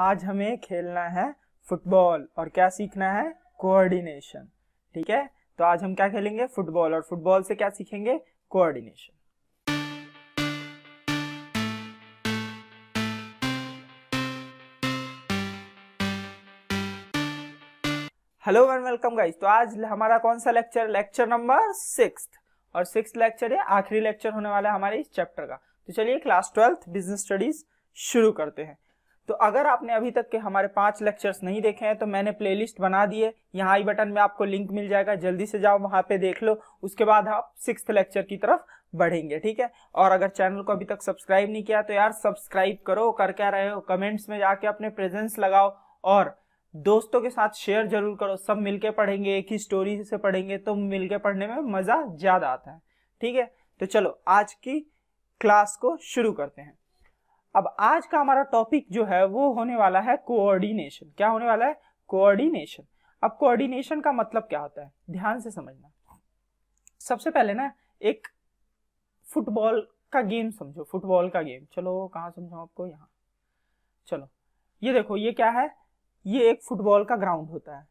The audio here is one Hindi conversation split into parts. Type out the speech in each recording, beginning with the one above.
आज हमें खेलना है फुटबॉल और क्या सीखना है कोऑर्डिनेशन ठीक है तो आज हम क्या खेलेंगे फुटबॉल और फुटबॉल से क्या सीखेंगे coordination hello and welcome guys तो आज हमारा कौन सा लेक्चर लेक्चर नंबर सिक्स और सिक्स लेक्चर है आखिरी लेक्चर होने वाला है हमारे इस चैप्टर का तो चलिए क्लास ट्वेल्थ बिजनेस स्टडीज शुरू करते हैं तो अगर आपने अभी तक के हमारे पांच लेक्चर्स नहीं देखे हैं तो मैंने प्लेलिस्ट बना दिए यहाँ आई बटन में आपको लिंक मिल जाएगा जल्दी से जाओ वहां पे देख लो उसके बाद आप सिक्स लेक्चर की तरफ बढ़ेंगे ठीक है और अगर चैनल को अभी तक सब्सक्राइब नहीं किया तो यार सब्सक्राइब करो कर क्या रहे हो कमेंट्स में जाके अपने प्रेजेंस लगाओ और दोस्तों के साथ शेयर जरूर करो सब मिलके पढ़ेंगे एक ही स्टोरी से पढ़ेंगे तो मिलके पढ़ने में मजा ज्यादा आता है ठीक है तो चलो आज की क्लास को शुरू करते हैं अब आज का हमारा टॉपिक जो है वो होने वाला है कोऑर्डिनेशन क्या होने वाला है कोऑर्डिनेशन अब कोऑर्डिनेशन का मतलब क्या होता है ध्यान से समझना सबसे पहले ना एक फुटबॉल का गेम समझो फुटबॉल का गेम चलो कहाँ समझो आपको यहाँ चलो ये देखो ये क्या है ये एक फुटबॉल का ग्राउंड होता है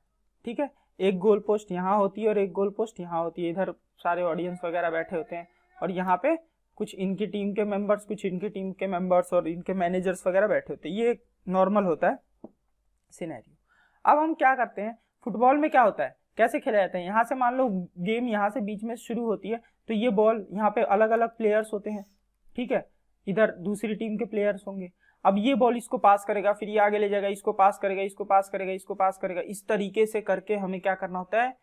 ठीक है एक गोल पोस्ट यहाँ होती है और एक गोल पोस्ट यहाँ होती है इधर सारे ऑडियंस वगैरह बैठे होते हैं और यहाँ पे कुछ इनकी टीम के मेंबर्स कुछ इनकी टीम के मेंबर्स और इनके मैनेजर्स वगैरह बैठे होते हैं ये नॉर्मल होता है सिनेरियो अब हम क्या करते हैं फुटबॉल में क्या होता है कैसे खेला जाता है यहाँ से मान लो गेम यहाँ से बीच में शुरू होती है तो ये बॉल यहाँ पे अलग अलग प्लेयर्स होते हैं ठीक है इधर दूसरी टीम के प्लेयर्स होंगे अब ये बॉल इसको पास करेगा फिर ये आगे ले जाएगा इसको पास करेगा इसको पास करेगा इसको पास करेगा इस तरीके से करके हमें क्या करना होता है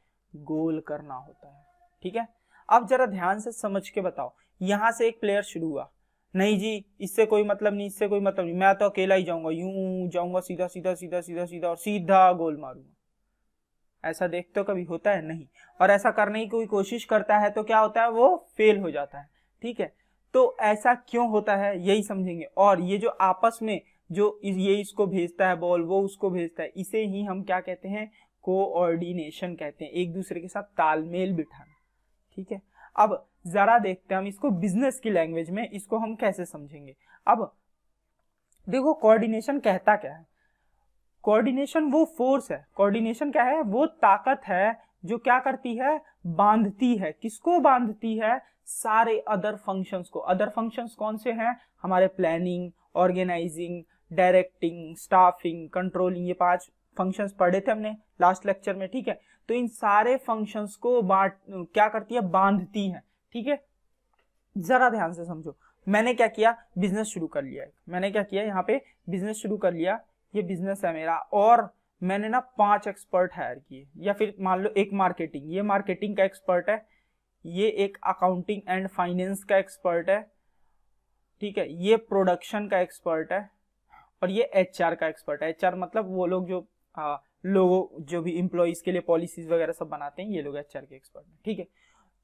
गोल करना होता है ठीक है अब जरा ध्यान से समझ के बताओ यहाँ से एक प्लेयर शुरू हुआ नहीं जी इससे कोई मतलब नहीं इससे कोई मतलब नहीं मैं तो अकेला ही जाऊंगा यूं जाऊंगा सीधा सीधा सीधा सीधा सीधा और सीधा गोल मारूंगा ऐसा देख तो कभी होता है नहीं और ऐसा करने की कोई कोशिश करता है तो क्या होता है वो फेल हो जाता है ठीक है तो ऐसा क्यों होता है यही समझेंगे और ये जो आपस में जो ये इसको भेजता है बॉल वो उसको भेजता है इसे ही हम क्या कहते हैं कोऑर्डिनेशन कहते हैं एक दूसरे के साथ तालमेल बिठाना ठीक है अब जरा देखते हैं हम इसको बिजनेस की लैंग्वेज में इसको हम कैसे समझेंगे अब देखो कोऑर्डिनेशन कहता क्या है कोऑर्डिनेशन वो फोर्स है कोऑर्डिनेशन क्या है वो ताकत है जो क्या करती है बांधती है किसको बांधती है सारे अदर फंक्शंस को अदर फंक्शंस कौन से हैं हमारे planning organizing directing staffing controlling ये पांच फंक्शंस पढ़े थे हमने लास्ट लेक्चर में ठीक है तो इन सारे फंक्शंस को बांट क्या करती है बांधती है ठीक है जरा ध्यान से समझो मैंने क्या किया बिजनेस शुरू कर लिया मैंने क्या किया यहाँ पे बिजनेस शुरू कर लिया ये बिजनेस है मेरा और मैंने ना पांच एक्सपर्ट हायर किए या फिर मान लो एक मार्केटिंग ये मार्केटिंग का एक्सपर्ट है ये एक अकाउंटिंग एंड फाइनेंस का एक्सपर्ट है ठीक है ये प्रोडक्शन का एक्सपर्ट है और ये एचआर का एक्सपर्ट है एच मतलब वो लोग जो हाँ, लोगों जो भी इम्प्लॉयज के लिए पॉलिसीज वगैरह सब बनाते हैं ये लोग एचआर के एक्सपर्ट हैं ठीक है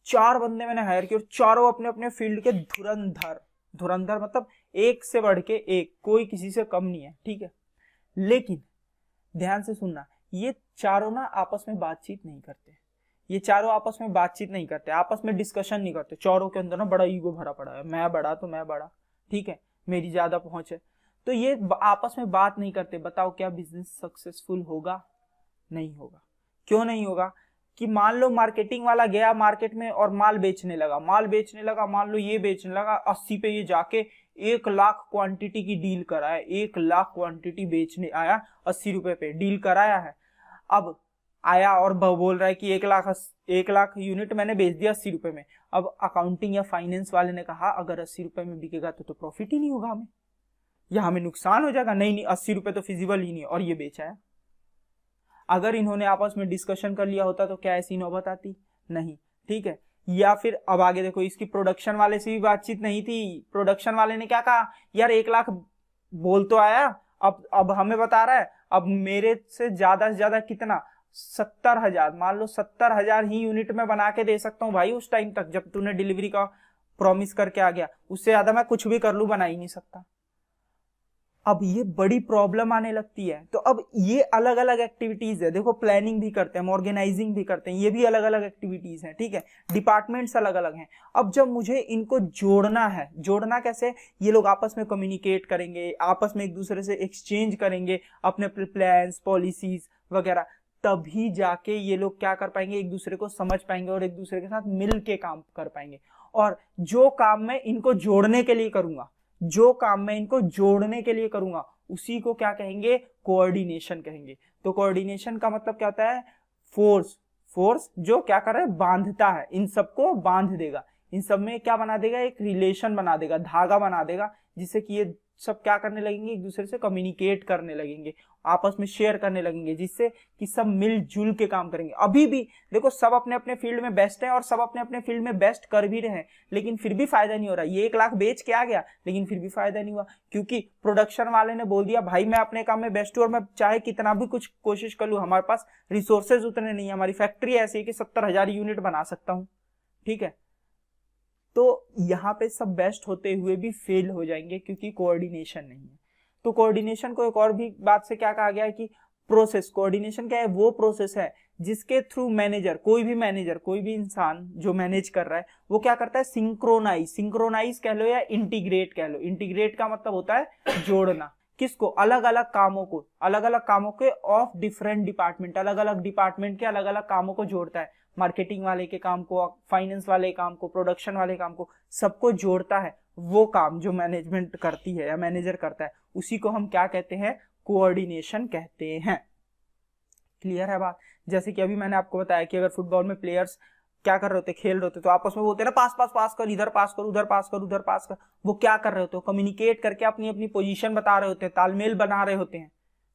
चार बंदे मैंने हायर किए और चारों अपने अपने फील्ड के धुरंधर धुरंधर मतलब एक से बढ़ के एक कोई किसी से कम नहीं है ठीक है लेकिन ध्यान से सुनना ये चारों ना आपस में बातचीत नहीं करते ये चारों आपस में बातचीत नहीं करते आपस में डिस्कशन नहीं करते चारों के अंदर ना बड़ा ईगो भरा पड़ा है मैं बड़ा तो मैं बड़ा ठीक है मेरी ज्यादा पहुंच है तो ये आपस में बात नहीं करते बताओ क्या बिजनेस सक्सेसफुल होगा नहीं होगा क्यों नहीं होगा कि मान लो मार्केटिंग वाला गया मार्केट में और माल बेचने लगा माल बेचने लगा मान लो ये बेचने लगा अस्सी पे ये जाके एक लाख क्वांटिटी की डील कराया एक लाख क्वांटिटी बेचने आया अस्सी रुपए पे डील कराया है अब आया और बोल रहा है कि एक लाख एक लाख यूनिट मैंने बेच दिया अस्सी रुपए में अब अकाउंटिंग या फाइनेंस वाले ने कहा अगर अस्सी रुपए में बिकेगा तो तो प्रॉफिट ही नहीं होगा हमें या हमें नुकसान हो जाएगा नहीं नहीं अस्सी रुपए तो फिजिबल ही नहीं और ये बेचा है अगर इन्होंने आपस में डिस्कशन कर लिया होता तो क्या ऐसी नौबत आती नहीं ठीक है या फिर अब आगे देखो इसकी प्रोडक्शन वाले से भी बातचीत नहीं थी प्रोडक्शन वाले ने क्या कहा यार एक लाख बोल तो आया अब अब हमें बता रहा है अब मेरे से ज्यादा से ज्यादा कितना सत्तर हजार मान लो सत्तर हजार ही यूनिट में बना के दे सकता हूँ भाई उस टाइम तक जब तूने डिलीवरी का प्रॉमिस करके आ गया उससे ज्यादा मैं कुछ भी कर लू बना ही नहीं सकता अब ये बड़ी प्रॉब्लम आने लगती है तो अब ये अलग अलग एक्टिविटीज है देखो प्लानिंग भी करते हैं ऑर्गेनाइजिंग भी करते हैं ये भी अलग अलग एक्टिविटीज हैं ठीक है डिपार्टमेंट्स अलग अलग हैं अब जब मुझे इनको जोड़ना है जोड़ना कैसे ये लोग आपस में कम्युनिकेट करेंगे आपस में एक दूसरे से एक्सचेंज करेंगे अपने प्लान पॉलिसीज वगैरह तभी जाके ये लोग क्या कर पाएंगे एक दूसरे को समझ पाएंगे और एक दूसरे के साथ मिल के काम कर पाएंगे और जो काम मैं इनको जोड़ने के लिए करूंगा जो काम मैं इनको जोड़ने के लिए करूंगा उसी को क्या कहेंगे कोऑर्डिनेशन कहेंगे तो कोऑर्डिनेशन का मतलब क्या होता है फोर्स फोर्स जो क्या कर रहा है बांधता है इन सबको बांध देगा इन सब में क्या बना देगा एक रिलेशन बना देगा धागा बना देगा जिससे कि ये सब क्या करने लगेंगे एक दूसरे से कम्युनिकेट करने लगेंगे आपस में शेयर करने लगेंगे जिससे कि सब मिलजुल के काम करेंगे अभी भी देखो सब अपने अपने फील्ड में बेस्ट है और सब अपने अपने फील्ड में बेस्ट कर भी रहे हैं लेकिन फिर भी फायदा नहीं हो रहा ये एक लाख बेच के आ गया लेकिन फिर भी फायदा नहीं हुआ क्योंकि प्रोडक्शन वाले ने बोल दिया भाई मैं अपने काम में बेस्ट हूँ और मैं चाहे कितना भी कुछ कोशिश कर लूँ हमारे पास रिसोर्सेज उतने नहीं है हमारी फैक्ट्री ऐसी है कि सत्तर यूनिट बना सकता हूँ ठीक है तो यहाँ पे सब बेस्ट होते हुए भी फेल हो जाएंगे क्योंकि कोऑर्डिनेशन नहीं है तो कोऑर्डिनेशन को एक और भी बात से क्या कहा गया है कि प्रोसेस कोऑर्डिनेशन क्या है वो प्रोसेस है जिसके थ्रू मैनेजर कोई भी मैनेजर कोई भी इंसान जो मैनेज कर रहा है वो क्या करता है सिंक्रोनाइज सिंक्रोनाइज कह लो या इंटीग्रेट कह लो इंटीग्रेट का मतलब होता है जोड़ना किसको अलग अलग कामों को अलग अलग कामों के ऑफ डिफरेंट डिपार्टमेंट अलग अलग डिपार्टमेंट के अलग अलग कामों को जोड़ता है मार्केटिंग वाले के काम को फाइनेंस वाले काम को प्रोडक्शन वाले काम को सबको जोड़ता है वो काम जो मैनेजमेंट करती है या मैनेजर करता है उसी को हम क्या कहते हैं कोऑर्डिनेशन कहते हैं क्लियर है बात जैसे कि अभी मैंने आपको बताया कि अगर फुटबॉल में प्लेयर्स क्या कर रहे होते खेल रहे होते तो आपस में बोलते हैं ना पास पास पास कर इधर पास कर उधर पास कर उधर पास कर वो क्या कर रहे होते हो कम्युनिकेट करके अपनी अपनी पोजीशन बता रहे होते हैं तालमेल बना रहे होते हैं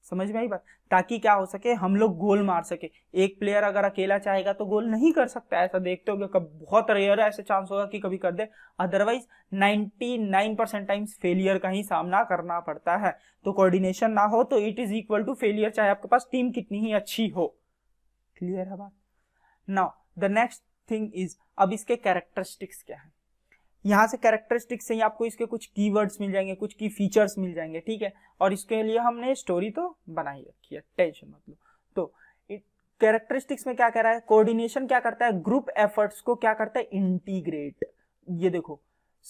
समझ में आई बात ताकि क्या हो सके हम लोग गोल मार सके एक प्लेयर अगर अकेला चाहेगा तो गोल नहीं कर सकता ऐसा देखते हो बहुत रेयर ऐसे चांस होगा कि कभी कर दे अदरवाइज 99 परसेंट टाइम्स फेलियर का ही सामना करना पड़ता है तो कोऑर्डिनेशन ना हो तो it is equal to failure चाहे आपके पास टीम कितनी ही अच्छी हो क्लियर है बात now the next thing is अब इसके कैरेक्टरिस्टिक्स क्या है यहाँ से कैरेक्टरिस्टिक्स से ही आपको इसके कुछ कीवर्ड्स मिल जाएंगे कुछ की फीचर्स मिल जाएंगे ठीक है और इसके लिए हमने स्टोरी तो बनाई रखी है टेंशन मतलब तो कैरेक्टरिस्टिक्स में क्या कह रहा है कोऑर्डिनेशन क्या करता है ग्रुप एफर्ट्स को क्या करता है इंटीग्रेट ये देखो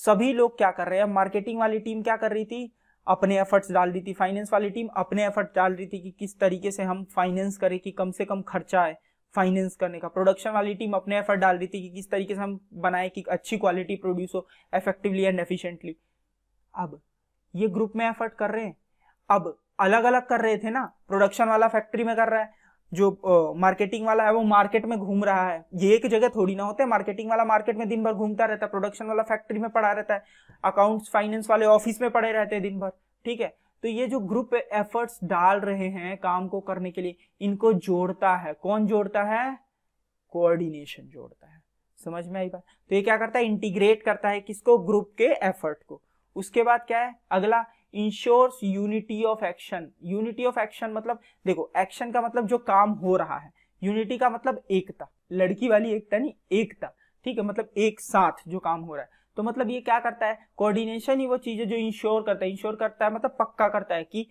सभी लोग क्या कर रहे हैं मार्केटिंग वाली टीम क्या कर रही थी अपने एफर्ट्स डाल रही थी फाइनेंस वाली टीम अपने एफर्ट डाल रही थी कि किस तरीके से हम फाइनेंस करें कि कम से कम खर्चा आए फाइनेंस करने का प्रोडक्शन वाली टीम अपने एफर्ट डाल रही थी कि किस तरीके से हम बनाए कि अच्छी क्वालिटी प्रोड्यूस हो इफेक्टिवली एंड एफिशिएंटली अब ये ग्रुप में एफर्ट कर रहे हैं अब अलग अलग कर रहे थे ना प्रोडक्शन वाला फैक्ट्री में कर रहा है जो मार्केटिंग वाला है वो मार्केट में घूम रहा है ये एक जगह थोड़ी ना होते हैं मार्केटिंग वाला मार्केट में दिन भर घूमता रहता है प्रोडक्शन वाला फैक्ट्री में पड़ा रहता है अकाउंट्स फाइनेंस वाले ऑफिस में पड़े रहते हैं दिन भर ठीक है तो ये जो ग्रुप एफर्ट्स डाल रहे हैं काम को करने के लिए इनको जोड़ता है कौन जोड़ता है कोऑर्डिनेशन जोड़ता है समझ में आई बात तो ये क्या करता है इंटीग्रेट करता है किसको ग्रुप के एफर्ट को उसके बाद क्या है अगला ensures unity of action unity of action मतलब देखो एक्शन का मतलब जो काम हो रहा है यूनिटी का मतलब एकता लड़की वाली एकता नहीं एकता ठीक है मतलब एक साथ जो काम हो रहा है तो मतलब ये क्या करता है कोऑर्डिनेशन ही वो चीज है जो इंश्योर करता है इंश्योर करता है मतलब पक्का करता है कि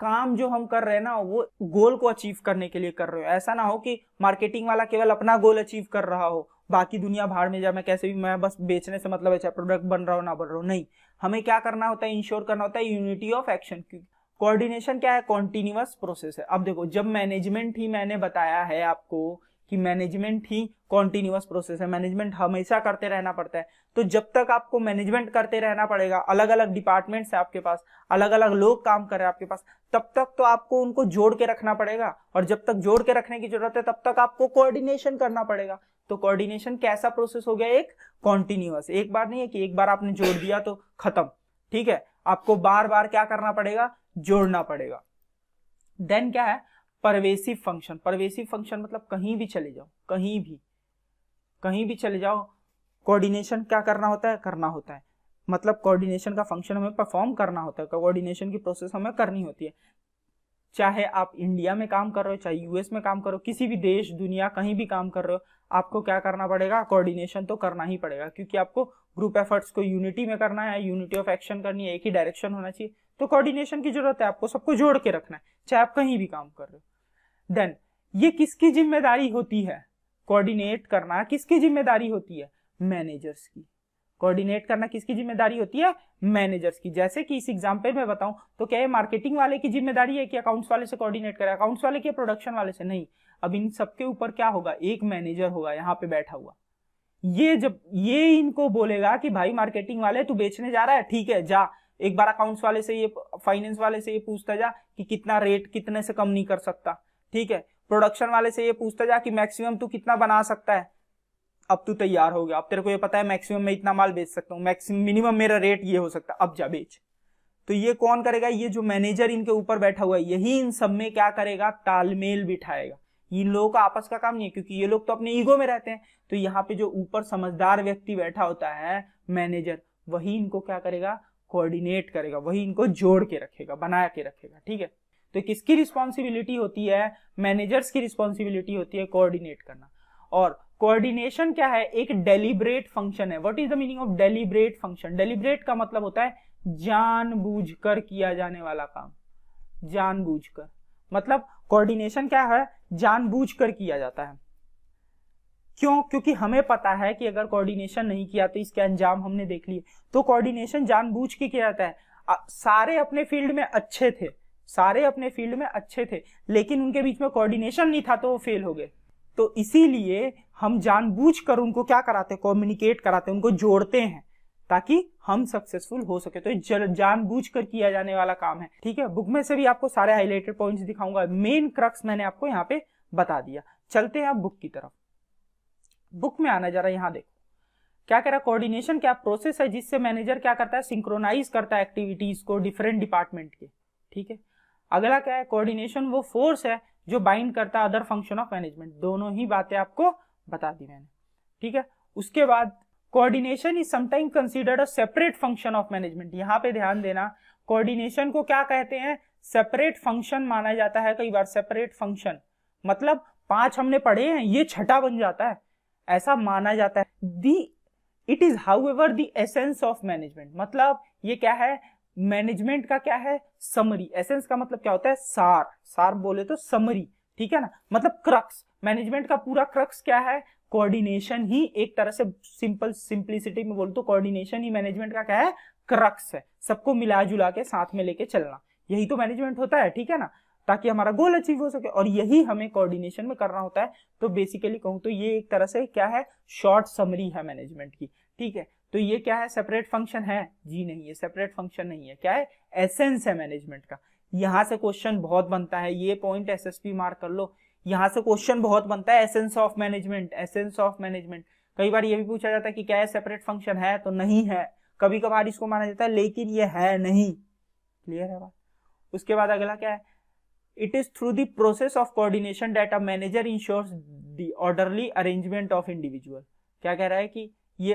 काम जो हम कर रहे हैं ना वो गोल को अचीव करने के लिए कर रहे हो ऐसा ना हो कि मार्केटिंग वाला केवल अपना गोल अचीव कर रहा हो बाकी दुनिया भाड़ में जा मैं कैसे भी मैं बस बेचने से मतलब अच्छा प्रोडक्ट बन रहा हो ना बन रहा हो नहीं हमें क्या करना होता है इंश्योर करना होता है यूनिटी ऑफ एक्शन कोऑर्डिनेशन क्या है कॉन्टिन्यूस प्रोसेस है अब देखो जब मैनेजमेंट ही मैंने बताया है आपको कि मैनेजमेंट ही कॉन्टिन्यूस प्रोसेस है मैनेजमेंट हमेशा करते रहना पड़ता है तो जब तक आपको मैनेजमेंट करते रहना पड़ेगा अलग अलग डिपार्टमेंट्स है आपके पास अलग अलग लोग काम कर रहे हैं आपके पास तब तक तो आपको उनको जोड़ के रखना पड़ेगा और जब तक जोड़ के रखने की जरूरत है तब तक आपको कोऑर्डिनेशन करना पड़ेगा तो कोऑर्डिनेशन कैसा प्रोसेस हो गया एक कॉन्टिन्यूस एक बार नहीं है कि एक बार आपने जोड़ दिया तो खत्म ठीक है आपको बार बार क्या करना पड़ेगा जोड़ना पड़ेगा देन क्या है परवेसिव फंक्शन परवेसिव फंक्शन मतलब कहीं भी चले जाओ कहीं भी कहीं भी चले जाओ कोऑर्डिनेशन क्या करना होता है करना होता है मतलब कोऑर्डिनेशन का फंक्शन हमें परफॉर्म करना होता है कोऑर्डिनेशन की प्रोसेस हमें करनी होती है चाहे आप इंडिया में काम कर रहे हो चाहे यूएस में काम करो किसी भी देश दुनिया कहीं भी काम कर रहे हो आपको क्या करना पड़ेगा कोऑर्डिनेशन तो करना ही पड़ेगा क्योंकि आपको ग्रुप एफर्ट्स को यूनिटी में करना है यूनिटी ऑफ एक्शन करनी है एक ही डायरेक्शन होना चाहिए तो कोऑर्डिनेशन की जरूरत है आपको सबको जोड़ के रखना है चाहे आप कहीं भी काम कर रहे हो देन ये किसकी जिम्मेदारी होती है कोऑर्डिनेट करना किसकी जिम्मेदारी होती है मैनेजर्स की कोऑर्डिनेट करना किसकी जिम्मेदारी होती है मैनेजर्स की जैसे कि इस एग्जाम्पल में बताऊं तो क्या ये मार्केटिंग वाले की जिम्मेदारी है कि अकाउंट्स वाले से कोऑर्डिनेट करे अकाउंट्स वाले की प्रोडक्शन वाले से नहीं अब इन सबके ऊपर क्या होगा एक मैनेजर होगा यहाँ पे बैठा हुआ ये जब ये इनको बोलेगा कि भाई मार्केटिंग वाले तू बेचने जा रहा है ठीक है जा एक बार अकाउंट्स वाले से ये फाइनेंस वाले से ये पूछता जा कि कितना रेट कितने से कम नहीं कर सकता ठीक है प्रोडक्शन वाले से ये पूछता जा कि मैक्सिमम तू कितना बना सकता है अब तू तैयार हो गया अब तेरे को ये पता है मैक्सिमम मैं इतना माल बेच सकता हूँ मैक्सिमम मिनिमम मेरा रेट ये हो सकता है अब जा बेच तो ये कौन करेगा ये जो मैनेजर इनके ऊपर बैठा हुआ है यही इन सब में क्या करेगा तालमेल बिठाएगा इन लोगों का आपस का काम नहीं है क्योंकि ये लोग तो अपने ईगो में रहते हैं तो यहाँ पे जो ऊपर समझदार व्यक्ति बैठा होता है मैनेजर वही इनको क्या करेगा कोऑर्डिनेट करेगा वही इनको जोड़ के रखेगा बना के रखेगा ठीक है तो किसकी रिस्पॉन्सिबिलिटी होती है मैनेजर्स की रिस्पॉन्सिबिलिटी होती है कोऑर्डिनेट करना और कोऑर्डिनेशन क्या है एक डेलीबरेट फंक्शन है what is the meaning of deliberate function deliberate का मतलब होता है जानबूझकर किया जाने वाला काम जानबूझकर मतलब कोऑर्डिनेशन क्या है जानबूझकर किया जाता है क्यों क्योंकि हमें पता है कि अगर कोऑर्डिनेशन नहीं किया तो इसके अंजाम हमने देख लिए तो कोऑर्डिनेशन जानबूझ के किया जाता है सारे अपने फील्ड में अच्छे थे सारे अपने फील्ड में अच्छे थे लेकिन उनके बीच में कोऑर्डिनेशन नहीं था तो वो फेल हो गए तो इसीलिए हम जानबूझकर उनको क्या कराते हैं कम्युनिकेट कराते हैं उनको जोड़ते हैं ताकि हम सक्सेसफुल हो सके तो बुझ जानबूझकर किया जाने वाला काम है ठीक है बुक में से भी आपको सारे हाईलाइटेड पॉइंट्स दिखाऊंगा मेन क्रक्स मैंने आपको यहाँ पे बता दिया चलते हैं आप बुक की तरफ बुक में आना जा रहा है यहाँ देखो क्या कह रहा है कोऑर्डिनेशन क्या प्रोसेस है जिससे मैनेजर क्या करता है सिंक्रोनाइज करता है एक्टिविटीज को डिफरेंट डिपार्टमेंट के ठीक है अगला क्या है कोऑर्डिनेशन वो फोर्स है जो बाइंड करता है अदर फंक्शन ऑफ मैनेजमेंट दोनों ही बातें आपको बता दी मैंने ठीक है उसके बाद coordination is sometime considered a separate function of management यहाँ पे ध्यान देना कोऑर्डिनेशन को क्या कहते हैं सेपरेट फंक्शन माना जाता है कई बार सेपरेट फंक्शन मतलब पांच हमने पढ़े हैं ये छठा बन जाता है ऐसा माना जाता है the it is however the essence of management मतलब ये क्या है मैनेजमेंट का क्या है समरी एसेंस का मतलब क्या होता है सार सार बोले तो समरी ठीक है ना मतलब क्रक्स मैनेजमेंट का पूरा क्रक्स क्या है कोऑर्डिनेशन ही एक तरह से सिंपल सिंप्लिसिटी में बोलूं तो कोऑर्डिनेशन ही मैनेजमेंट का क्या है क्रक्स है सबको मिला जुला के साथ में लेके चलना यही तो मैनेजमेंट होता है ठीक है ना ताकि हमारा गोल अचीव हो सके और यही हमें कोऑर्डिनेशन में करना होता है तो बेसिकली कहूं तो ये एक तरह से क्या है शॉर्ट समरी है मैनेजमेंट की ठीक है तो ये क्या है सेपरेट फंक्शन है जी नहीं ये सेपरेट फंक्शन नहीं है क्या है एसेंस है मैनेजमेंट का यहां से क्वेश्चन बहुत बनता है ये पॉइंट एस मार्क कर लो यहां से क्वेश्चन बहुत बनता है essence of management essence of management कई बार ये भी पूछा जाता है कि क्या है सेपरेट फंक्शन है तो नहीं है कभी कभार इसको माना जाता है लेकिन ये है नहीं क्लियर है बात उसके बाद अगला क्या है it is through the process of coordination that a manager ensures the orderly arrangement of individual क्या कह रहा है कि ये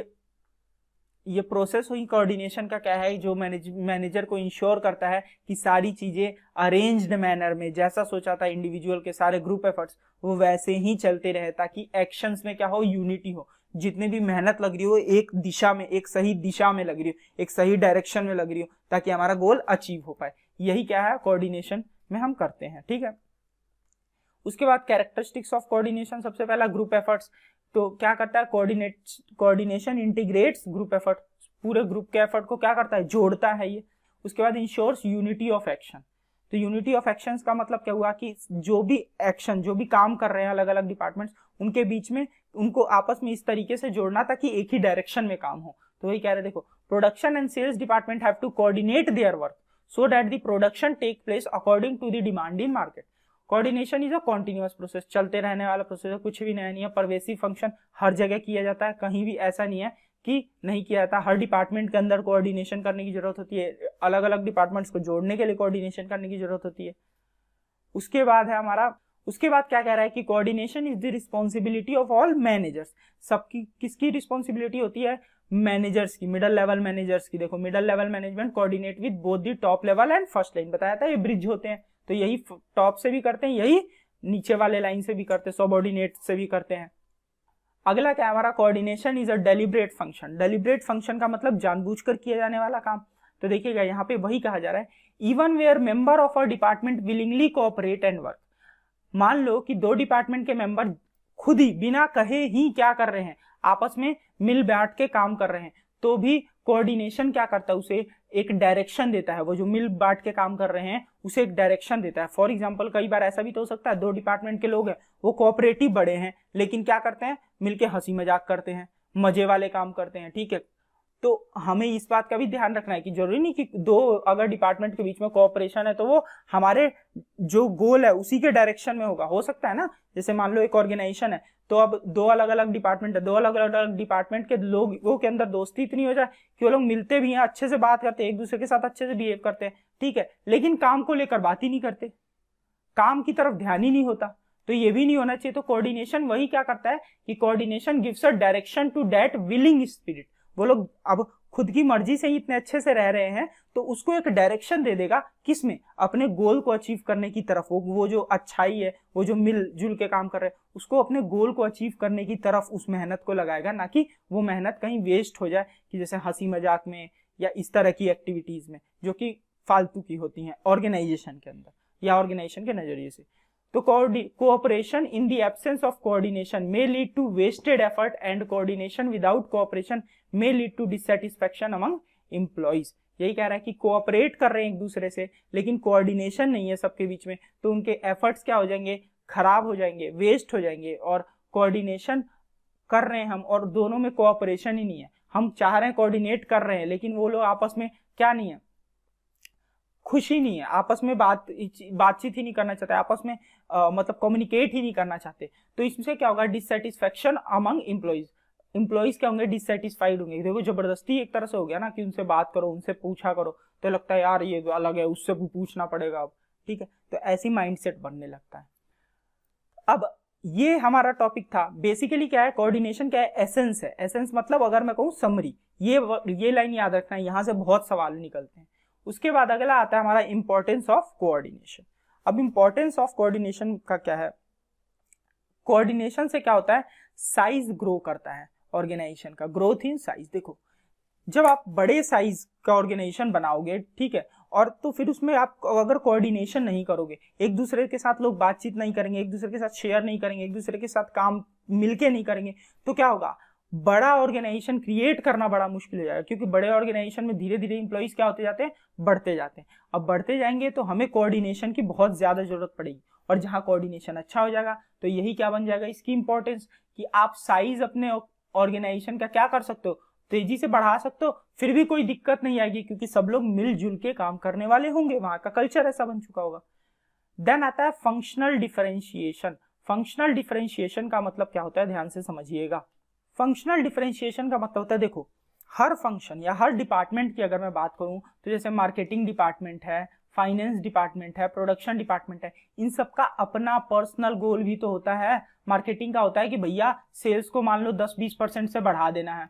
ये प्रोसेस हुई कोऑर्डिनेशन का क्या है जो मैनेज मैनेजर को इंश्योर करता है कि सारी चीज़ें अरेंज्ड मैनर में जैसा सोचा था इंडिविजुअल के सारे ग्रुप एफर्ट्स वो वैसे ही चलते रहे ताकि एक्शंस में क्या हो यूनिटी हो जितनी भी मेहनत लग रही हो एक दिशा में एक सही दिशा में लग रही हो एक सही डायरेक्शन में लग रही हो ताकि हमारा गोल अचीव हो पाए यही क्या है कोऑर्डिनेशन में हम करते हैं ठीक है उसके बाद कैरेक्टरिस्टिक्स ऑफ कोऑर्डिनेशन सबसे पहला ग्रुप एफर्ट्स तो क्या करता है coordinate coordination integrates group effort पूरे ग्रुप के एफर्ट को क्या करता है जोड़ता है ये उसके बाद इंश्योर्स यूनिटी ऑफ एक्शन तो यूनिटी ऑफ एक्शन का मतलब क्या हुआ कि जो भी एक्शन जो भी काम कर रहे हैं अलग अलग डिपार्टमेंट्स उनके बीच में उनको आपस में इस तरीके से जोड़ना ताकि एक ही डायरेक्शन में काम हो तो वही कह रहे देखो production and sales department have to coordinate their work so that the production take place according to the demand in market coordination is a continuous process चलते रहने वाला प्रोसेस है कुछ भी नया नहीं है परवेसिव फंक्शन हर जगह किया जाता है कहीं भी ऐसा नहीं है कि नहीं किया जाता हर डिपार्टमेंट के अंदर कोऑर्डिनेशन करने की जरूरत होती है अलग अलग डिपार्टमेंट्स को जोड़ने के लिए कोऑर्डिनेशन करने की जरूरत होती है उसके बाद है हमारा उसके बाद क्या कह रहा है कि coordination is the responsibility of all managers सबकी किसकी रिस्पॉन्सिबिलिटी होती है मैनेजर्स की मिडल लेवल मैनेजर्स की देखो middle level management coordinate with both the top level and first line बताया था ये ब्रिज होते हैं तो यही टॉप से भी करते हैं यही नीचे वाले लाइन से भी करते हैं ऑर्डिनेट से भी करते हैं अगला क्या हमारा coordination is a deliberate function deliberate function का मतलब जानबूझकर किया जाने वाला काम तो देखिएगा यहाँ पे वही कहा जा रहा है even where member of a department willingly cooperate and work मान लो कि दो डिपार्टमेंट के मेंबर खुद ही बिना कहे ही क्या कर रहे हैं आपस में मिल बैठ के काम कर रहे हैं तो भी कोऑर्डिनेशन क्या करता है उसे एक डायरेक्शन देता है वो जो मिल बांट के काम कर रहे हैं उसे एक डायरेक्शन देता है फॉर एग्जाम्पल कई बार ऐसा भी तो हो सकता है दो डिपार्टमेंट के लोग हैं वो कोऑपरेटिव बड़े हैं लेकिन क्या करते हैं मिलके हंसी मजाक करते हैं मजे वाले काम करते हैं ठीक है तो हमें इस बात का भी ध्यान रखना है कि जरूरी नहीं कि दो अगर डिपार्टमेंट के बीच में कोऑपरेशन है तो वो हमारे जो गोल है उसी के डायरेक्शन में होगा हो सकता है ना जैसे मान लो एक ऑर्गेनाइजेशन है तो अब दो अलग अलग डिपार्टमेंट है दो अलग अलग अलग डिपार्टमेंट के लोगों के अंदर दोस्ती इतनी हो जाए कि वो लोग मिलते भी हैं अच्छे से बात करते हैं एक दूसरे के साथ अच्छे से बिहेव करते हैं ठीक है लेकिन काम को लेकर बात ही नहीं करते काम की तरफ ध्यान ही नहीं होता तो ये भी नहीं होना चाहिए तो कोऑर्डिनेशन वही क्या करता है कि coordination gives a direction to that willing spirit वो लोग अब खुद की मर्जी से ही इतने अच्छे से रह रहे हैं तो उसको एक डायरेक्शन दे देगा किस में अपने गोल को अचीव करने की तरफ वो वो जो अच्छाई है वो जो मिलजुल के काम कर रहे हैं उसको अपने गोल को अचीव करने की तरफ उस मेहनत को लगाएगा ना कि वो मेहनत कहीं वेस्ट हो जाए कि जैसे हंसी मजाक में या इस तरह की एक्टिविटीज में जो कि फालतू की होती हैं ऑर्गेनाइजेशन के अंदर या ऑर्गेनाइजेशन के नजरिए से तो cooperation in the absence of coordination may lead to wasted effort and coordination without cooperation may lead to dissatisfaction among employees यही कह रहा है कि कोऑपरेट कर रहे हैं एक दूसरे से लेकिन कोऑर्डिनेशन नहीं है सबके बीच में तो उनके एफर्ट्स क्या हो जाएंगे खराब हो जाएंगे वेस्ट हो जाएंगे और कोऑर्डिनेशन कर रहे हैं हम और दोनों में कोऑपरेशन ही नहीं है हम चाह रहे हैं कोऑर्डिनेट कर रहे हैं लेकिन वो लोग आपस में क्या नहीं है खुशी नहीं है आपस में बात बातचीत ही नहीं करना चाहते आपस में आ, मतलब कम्युनिकेट ही नहीं करना चाहते तो इसमें क्या होगा डिससेटिस्फेक्शन अमंग एम्प्लॉयज एम्प्लॉयज क्या होंगे डिससेटिस्फाइड होंगे देखो जबरदस्ती एक तरह से हो गया ना कि उनसे बात करो उनसे पूछा करो तो लगता है यार ये तो अलग है उससे भी पूछना पड़ेगा अब ठीक है तो ऐसी माइंडसेट बनने लगता है अब ये हमारा टॉपिक था बेसिकली क्या है कोऑर्डिनेशन क्या है एसेंस है एसेंस मतलब अगर मैं कहूँ समरी ये ये लाइन याद रखना है यहाँ से बहुत सवाल निकलते हैं उसके बाद अगला आता है हमारा इंपॉर्टेंस ऑफ कोऑर्डिनेशन अब इंपॉर्टेंस ऑफ कोऑर्डिनेशन का क्या है कोऑर्डिनेशन से क्या होता है साइज ग्रो करता है ऑर्गेनाइजेशन का ग्रोथ इन साइज देखो जब आप बड़े साइज का ऑर्गेनाइजेशन बनाओगे ठीक है और तो फिर उसमें आप अगर कोऑर्डिनेशन नहीं करोगे एक दूसरे के साथ लोग बातचीत नहीं करेंगे एक दूसरे के साथ शेयर नहीं करेंगे एक दूसरे के साथ काम मिलके नहीं करेंगे तो क्या होगा बड़ा ऑर्गेनाइजेशन क्रिएट करना बड़ा मुश्किल हो जाएगा क्योंकि बड़े ऑर्गेनाइजेशन में धीरे धीरे इंप्लॉइज क्या होते जाते हैं बढ़ते जाते हैं अब बढ़ते जाएंगे तो हमें कोऑर्डिनेशन की बहुत ज़्यादा जरूरत पड़ेगी और जहां कोऑर्डिनेशन अच्छा हो जाएगा तो यही क्या बन जाएगा इसकी इंपॉर्टेंस कि आप साइज अपने ऑर्गेनाइजेशन का क्या कर सकते हो तेजी से बढ़ा सकते हो फिर भी कोई दिक्कत नहीं आएगी क्योंकि सब लोग मिलजुल के काम करने वाले होंगे वहां का कल्चर ऐसा बन चुका होगा देन आता है फंक्शनल डिफरेंशिएशन फंक्शनल डिफरेंशिएशन का मतलब क्या होता है ध्यान से समझिएगा फंक्शनल डिफ्रेंशिएशन का मतलब होता है देखो हर फंक्शन या हर डिपार्टमेंट की अगर मैं बात करूं तो जैसे मार्केटिंग डिपार्टमेंट है फाइनेंस डिपार्टमेंट है प्रोडक्शन डिपार्टमेंट है इन सब का अपना पर्सनल गोल भी तो होता है मार्केटिंग का होता है कि भैया सेल्स को मान लो 10-20 परसेंट से बढ़ा देना है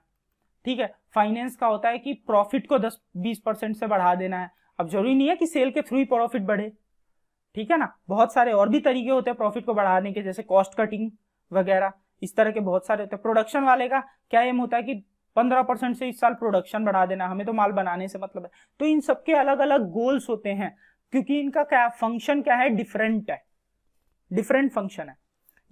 ठीक है फाइनेंस का होता है कि प्रॉफिट को 10-20 परसेंट से बढ़ा देना है अब जरूरी नहीं है कि सेल के थ्रू ही प्रॉफिट बढ़े ठीक है ना बहुत सारे और भी तरीके होते हैं प्रॉफिट को बढ़ाने के जैसे कॉस्ट कटिंग वगैरह इस तरह के बहुत सारे होते हैं प्रोडक्शन वाले का क्या एम होता है कि पंद्रह परसेंट से इस साल प्रोडक्शन बढ़ा देना हमें तो माल बनाने से मतलब है तो इन सबके अलग अलग गोल्स होते हैं क्योंकि इनका क्या फंक्शन क्या है डिफरेंट है डिफरेंट फंक्शन है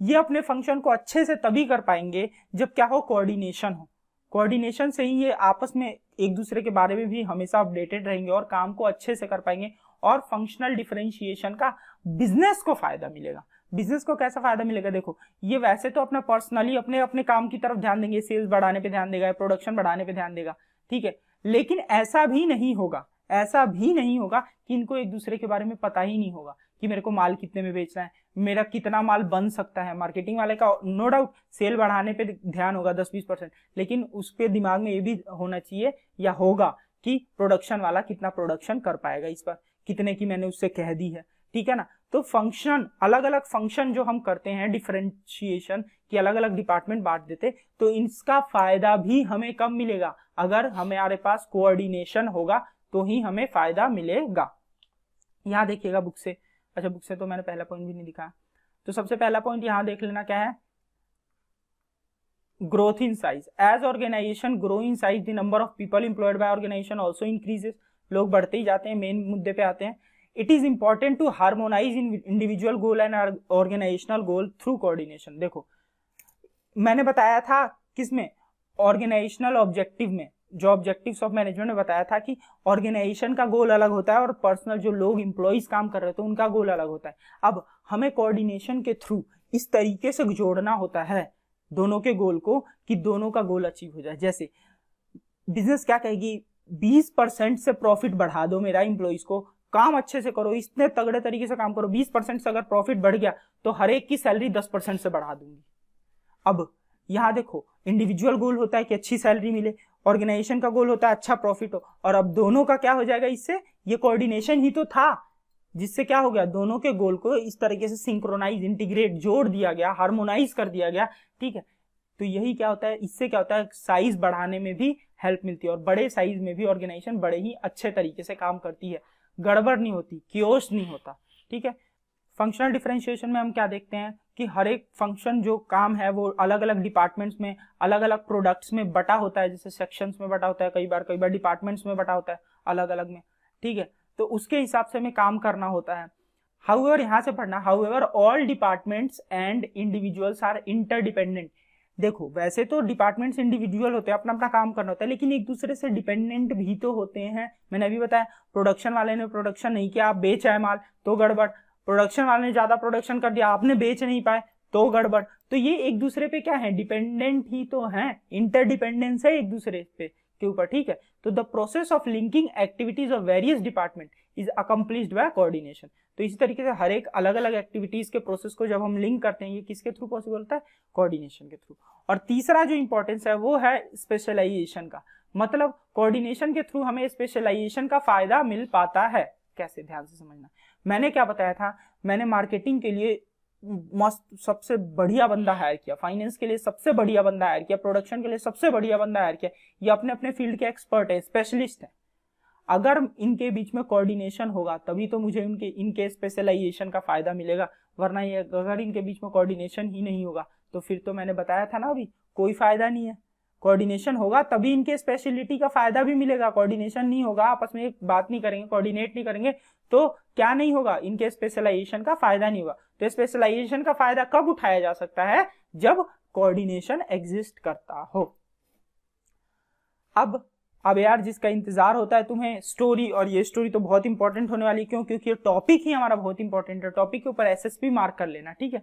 ये अपने फंक्शन को अच्छे से तभी कर पाएंगे जब क्या हो कोऑर्डिनेशन हो कोऑर्डिनेशन से ही ये आपस में एक दूसरे के बारे में भी हमेशा अपडेटेड रहेंगे और काम को अच्छे से कर पाएंगे और फंक्शनल डिफ्रेंशिएशन का बिजनेस को फायदा मिलेगा बिजनेस को कैसा फायदा मिलेगा देखो ये वैसे तो अपना पर्सनली अपने अपने काम की तरफ ध्यान देंगे सेल्स बढ़ाने पे ध्यान देगा प्रोडक्शन बढ़ाने पे ध्यान देगा ठीक है लेकिन ऐसा भी नहीं होगा ऐसा भी नहीं होगा कि इनको एक दूसरे के बारे में पता ही नहीं होगा कि मेरे को माल कितने में बेचना है मेरा कितना माल बन सकता है मार्केटिंग वाले का नो डाउट सेल बढ़ाने पे ध्यान होगा दस बीस परसेंट लेकिन उसके दिमाग में ये भी होना चाहिए या होगा कि प्रोडक्शन वाला कितना प्रोडक्शन कर पाएगा इस पर कितने की मैंने उससे कह दी है ठीक है ना तो फंक्शन अलग अलग फंक्शन जो हम करते हैं डिफ्रेंशिएशन की अलग अलग डिपार्टमेंट बांट देते तो इसका फायदा भी हमें कम मिलेगा अगर हमारे पास कोऑर्डिनेशन होगा तो ही हमें फायदा मिलेगा यहां देखिएगा बुक से अच्छा बुक से तो मैंने पहला पॉइंट भी नहीं दिखाया तो सबसे पहला पॉइंट यहां देख लेना क्या है growth in size as organization grow in size the number of people employed by organization also increases लोग बढ़ते ही जाते हैं मेन मुद्दे पे आते हैं it is important to harmonise in individual goal and organizational goal through coordination देखो मैंने बताया था किसमें ऑर्गेनाइजेशनल ऑब्जेक्टिव में जो ऑब्जेक्टिव्स ऑफ मैनेजमेंट में बताया था कि ऑर्गेनाइजेशन का गोल अलग होता है और पर्सनल जो लोग इंप्लॉइज काम कर रहे थे तो उनका गोल अलग होता है अब हमें कोऑर्डिनेशन के थ्रू इस तरीके से जोड़ना होता है दोनों के गोल को कि दोनों का गोल अचीव हो जाए जैसे बिजनेस क्या कहेगी 20 परसेंट से प्रॉफिट बढ़ा दो मेरा इम्प्लॉयज को काम अच्छे से करो इतने तगड़े तरीके से काम करो बीस परसेंट से अगर प्रॉफिट बढ़ गया तो हर एक की सैलरी दस परसेंट से बढ़ा दूंगी अब यहाँ देखो इंडिविजुअल गोल होता है कि अच्छी सैलरी मिले ऑर्गेनाइजेशन का गोल होता है अच्छा प्रॉफिट हो और अब दोनों का क्या हो जाएगा इससे ये कोऑर्डिनेशन ही तो था जिससे क्या हो गया दोनों के गोल को इस तरीके से सिंक्रोनाइज इंटीग्रेट जोड़ दिया गया हार्मोनाइज कर दिया गया ठीक है तो यही क्या होता है इससे क्या होता है साइज बढ़ाने में भी हेल्प मिलती है और बड़े साइज में भी ऑर्गेनाइजेशन बड़े ही अच्छे तरीके से काम करती है गड़बड़ नहीं होती क्योश नहीं होता ठीक है फंक्शनल डिफ्रेंशिएशन में हम क्या देखते हैं कि हर एक फंक्शन जो काम है वो अलग अलग डिपार्टमेंट्स में अलग अलग प्रोडक्ट्स में बटा होता है जैसे सेक्शंस में बटा होता है कई बार कई बार डिपार्टमेंट्स में बटा होता है अलग अलग में ठीक है तो उसके हिसाब से हमें काम करना होता है हाउ एवर यहाँ से पढ़ना however all departments and individuals are interdependent देखो वैसे तो डिपार्टमेंट्स इंडिविजुअल होते हैं अपना अपना काम करना होता है लेकिन एक दूसरे से डिपेंडेंट भी तो होते हैं मैंने अभी बताया प्रोडक्शन वाले ने प्रोडक्शन नहीं किया आप बेच आए माल तो गड़बड़ प्रोडक्शन वाले ने ज्यादा प्रोडक्शन कर दिया आपने बेच नहीं पाए तो गड़बड़ तो ये एक दूसरे पे क्या है डिपेंडेंट ही तो है इंटरडिपेंडेंस है एक दूसरे पे के ऊपर ठीक है तो the process of linking activities of various department is accomplished by coordination तो इसी तरीके से हर एक अलग अलग एक्टिविटीज के प्रोसेस को जब हम लिंक करते हैं ये किसके थ्रू पॉसिबल होता है कोऑर्डिनेशन के थ्रू और तीसरा जो इंपॉर्टेंस है वो है स्पेशलाइजेशन का मतलब कोऑर्डिनेशन के थ्रू हमें स्पेशलाइजेशन का फायदा मिल पाता है कैसे ध्यान से समझना मैंने क्या बताया था मैंने मार्केटिंग के लिए मस्त सबसे बढ़िया बंदा हायर किया फाइनेंस के लिए सबसे बढ़िया बंदा हायर किया प्रोडक्शन के लिए सबसे बढ़िया बंदा हायर किया ये अपने अपने फील्ड के एक्सपर्ट है स्पेशलिस्ट है अगर इनके बीच में कोऑर्डिनेशन होगा तभी तो मुझे उनके इनके स्पेशलाइजेशन का फायदा मिलेगा वरना ये अगर इनके बीच में कोऑर्डिनेशन ही नहीं होगा तो फिर तो मैंने बताया था ना अभी कोई फायदा नहीं है कोऑर्डिनेशन होगा तभी इनके स्पेशलिटी का फायदा भी मिलेगा कोऑर्डिनेशन नहीं होगा आपस में बात नहीं करेंगे कोऑर्डिनेट नहीं करेंगे तो क्या नहीं होगा इनके स्पेशलाइजेशन का फायदा नहीं होगा तो स्पेशलाइजेशन का फायदा कब उठाया जा सकता है जब कोऑर्डिनेशन एग्जिस्ट करता हो अब अब यार जिसका इंतजार होता है तुम्हें स्टोरी और ये स्टोरी तो बहुत इंपॉर्टेंट होने वाली क्यों क्योंकि ये टॉपिक ही हमारा बहुत इंपॉर्टेंट है टॉपिक के ऊपर एसएसपी मार्क कर लेना ठीक है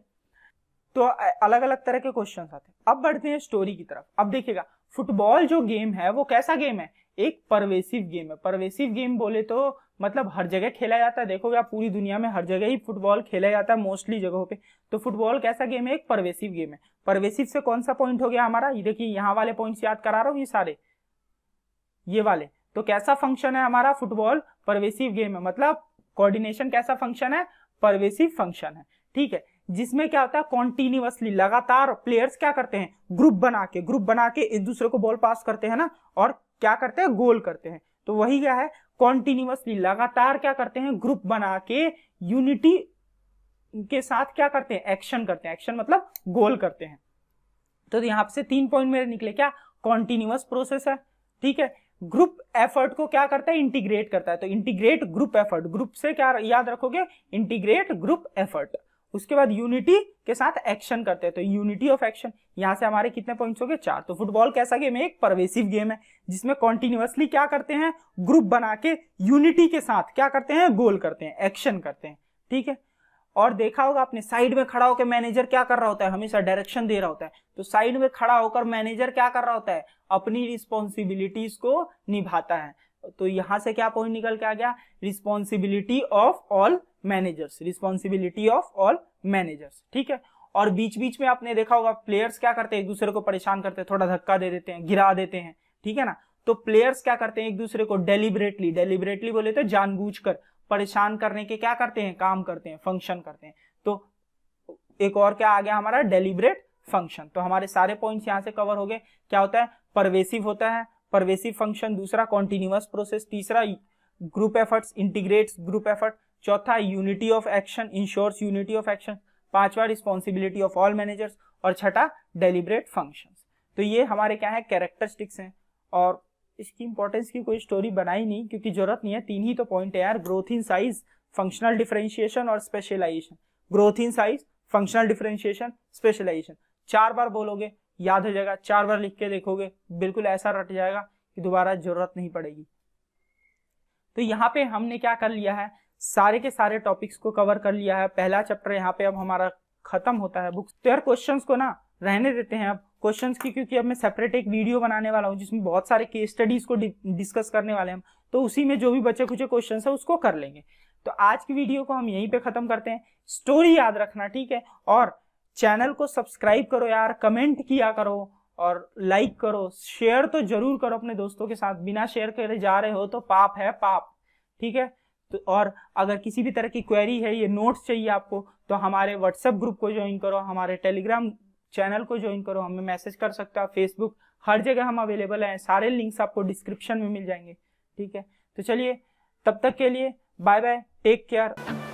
तो अलग अलग तरह के क्वेश्चन आते हैं अब बढ़ते हैं स्टोरी की तरफ अब देखिएगा फुटबॉल जो गेम है वो कैसा गेम है एक परवेसिव गेम है परवेसिव गेम बोले तो मतलब हर जगह खेला जाता है देखोगे आप पूरी दुनिया में हर जगह ही फुटबॉल खेला जाता है मोस्टली जगहों पे तो फुटबॉल कैसा गेम है एक परवेसिव गेम है परवेसिव से कौन सा पॉइंट हो गया हमारा ये देखिए यहाँ वाले पॉइंट्स याद करा रहा हूँ ये सारे ये वाले तो कैसा फंक्शन है हमारा फुटबॉल परवेसिव गेम है मतलब कोऑर्डिनेशन कैसा फंक्शन है परवेसिव फंक्शन है ठीक है जिसमें क्या होता है कॉन्टिन्यूसली लगातार प्लेयर्स क्या करते हैं ग्रुप बना के ग्रुप बना के एक दूसरे को बॉल पास करते हैं ना और क्या करते हैं गोल करते हैं तो वही क्या है कॉन्टिन्यूसली लगातार क्या करते हैं ग्रुप बना के यूनिटी के साथ क्या करते हैं एक्शन करते हैं एक्शन मतलब गोल करते हैं तो यहां से तीन पॉइंट मेरे निकले क्या कॉन्टिन्यूस प्रोसेस है ठीक है ग्रुप एफर्ट को क्या करता है इंटीग्रेट करता है तो इंटीग्रेट ग्रुप एफर्ट ग्रुप से क्या याद रखोगे इंटीग्रेट ग्रुप एफर्ट उसके बाद यूनिटी के साथ एक्शन करते हैं तो यूनिटी ऑफ एक्शन यहाँ से हमारे कितने पॉइंट्स हो गए चार तो फुटबॉल कैसा गेम है एक परवेसिव गेम है जिसमें कॉन्टिन्यूसली क्या करते हैं ग्रुप बना के यूनिटी के साथ क्या करते हैं गोल करते हैं एक्शन करते हैं ठीक है और देखा होगा आपने साइड में खड़ा होकर मैनेजर क्या कर रहा होता है हमेशा डायरेक्शन दे रहा होता है तो साइड में खड़ा होकर मैनेजर क्या कर रहा होता है अपनी रिस्पॉन्सिबिलिटीज को निभाता है तो यहाँ से क्या पॉइंट निकल के आ गया responsibility of all managers responsibility of all managers ठीक है और बीच बीच में आपने देखा होगा प्लेयर्स क्या करते हैं एक दूसरे को परेशान करते हैं थोड़ा धक्का दे देते हैं गिरा देते हैं ठीक है ना तो प्लेयर्स क्या करते हैं एक दूसरे को डेलिबरेटली डेलिबरेटली बोले तो कर परेशान करने के क्या करते हैं काम करते हैं फंक्शन करते हैं तो एक और क्या आ गया हमारा डेलिबरेट फंक्शन तो हमारे सारे पॉइंट्स यहाँ से कवर हो गए क्या होता है परवेसिव होता है परवेसिव फंक्शन दूसरा कॉन्टिन्यूस प्रोसेस तीसरा group efforts integrates group effort चौथा unity of action ensures unity of action पांचवा रिस्पॉन्सिबिलिटी ऑफ ऑल मैनेजर्स और छठा डेलीबरेट फंक्शन तो ये हमारे क्या है कैरेक्टरिस्टिक्स हैं और इसकी इंपॉर्टेंस की कोई स्टोरी बनाई नहीं क्योंकि जरूरत नहीं है तीन ही तो पॉइंट है यार growth in size functional differentiation और specialization growth in size functional differentiation specialization चार बार बोलोगे याद हो जाएगा चार बार लिख के देखोगे बिल्कुल ऐसा रट जाएगा कि दोबारा जरूरत नहीं पड़ेगी तो यहाँ पे हमने क्या कर लिया है सारे के सारे टॉपिक्स को कवर कर लिया है पहला चैप्टर यहाँ पे अब हमारा खत्म होता है बुक्स तो यार क्वेश्चन को ना रहने देते हैं अब क्वेश्चंस की क्योंकि अब मैं सेपरेट एक वीडियो बनाने वाला हूँ जिसमें बहुत सारे केस स्टडीज को डिस्कस करने वाले हम तो उसी में जो भी बचे कुछ क्वेश्चन है उसको कर लेंगे तो आज की वीडियो को हम यहीं पे खत्म करते हैं स्टोरी याद रखना ठीक है और चैनल को सब्सक्राइब करो यार कमेंट किया करो और लाइक करो शेयर तो जरूर करो अपने दोस्तों के साथ बिना शेयर करे जा रहे हो तो पाप है पाप ठीक है तो और अगर किसी भी तरह की क्वेरी है ये नोट्स चाहिए आपको तो हमारे व्हाट्सएप ग्रुप को ज्वाइन करो हमारे टेलीग्राम चैनल को ज्वाइन करो हमें मैसेज कर सकते हो फेसबुक हर जगह हम अवेलेबल हैं सारे लिंक्स आपको डिस्क्रिप्शन में मिल जाएंगे ठीक है तो चलिए तब तक के लिए बाय बाय टेक केयर